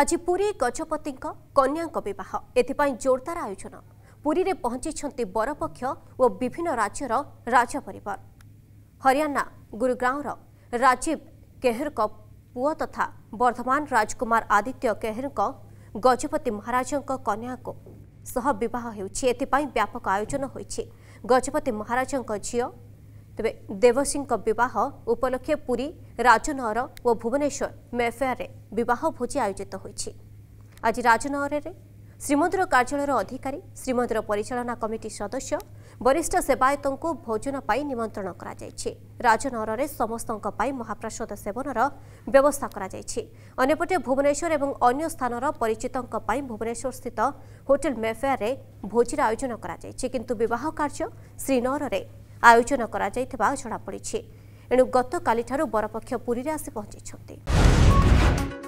ଆଜି ପୁରୀ ଗଜପତିଙ୍କ କନ୍ୟାଙ୍କ ବିବାହ ଏଥିପାଇଁ ଜୋରଦାର ଆୟୋଜନ ପୁରୀରେ ପହଞ୍ଚିଛନ୍ତି ବରପକ୍ଷ ଓ ବିଭିନ୍ନ ରାଜ୍ୟର ରାଜ ପରିବାର ହରିୟାଣା ଗୁରୁଗ୍ରାମର ରାଜୀବ କେହେରଙ୍କ ପୁଅ ତଥା ବର୍ଦ୍ଧମାନ ରାଜକୁମାର ଆଦିତ୍ୟ କେହେରଙ୍କ ଗଜପତି ମହାରାଜଙ୍କ କନ୍ୟାଙ୍କ ସହ ବିବାହ ହେଉଛି ଏଥିପାଇଁ ବ୍ୟାପକ ଆୟୋଜନ ହୋଇଛି ଗଜପତି ମହାରାଜଙ୍କ ଝିଅ ତେବେ ଦେବସିଂଙ୍କ ବିବାହ ଉପଲକ୍ଷେ ପୁରୀ ରାଜନଅର ଓ ଭୁବନେଶ୍ୱର ମେଫେୟାରରେ ବିବାହ ଭୋଜି ଆୟୋଜିତ ହୋଇଛି ଆଜି ରାଜନଅରରେ ଶ୍ରୀମନ୍ଦିର କାର୍ଯ୍ୟାଳୟର ଅଧିକାରୀ ଶ୍ରୀମନ୍ଦିର ପରିଚାଳନା କମିଟି ସଦସ୍ୟ ବରିଷ୍ଠ ସେବାୟତଙ୍କୁ ଭୋଜନ ପାଇଁ ନିମନ୍ତ୍ରଣ କରାଯାଇଛି ରାଜନଅରରେ ସମସ୍ତଙ୍କ ପାଇଁ ମହାପ୍ରସାଦ ସେବନର ବ୍ୟବସ୍ଥା କରାଯାଇଛି ଅନ୍ୟପଟେ ଭୁବନେଶ୍ୱର ଏବଂ ଅନ୍ୟ ସ୍ଥାନର ପରିଚିତଙ୍କ ପାଇଁ ଭୁବନେଶ୍ୱରସ୍ଥିତ ହୋଟେଲ ମେଫେୟାରରେ ଭୋଜିର ଆୟୋଜନ କରାଯାଇଛି କିନ୍ତୁ ବିବାହ କାର୍ଯ୍ୟ ଶ୍ରୀନଅରରେ ଆୟୋଜନ କରାଯାଇଥିବା ଜଣାପଡ଼ିଛି ଏଣୁ ଗତକାଲିଠାରୁ ବରପକ୍ଷ ପୁରୀରେ ଆସି ପହଞ୍ଚିଛନ୍ତି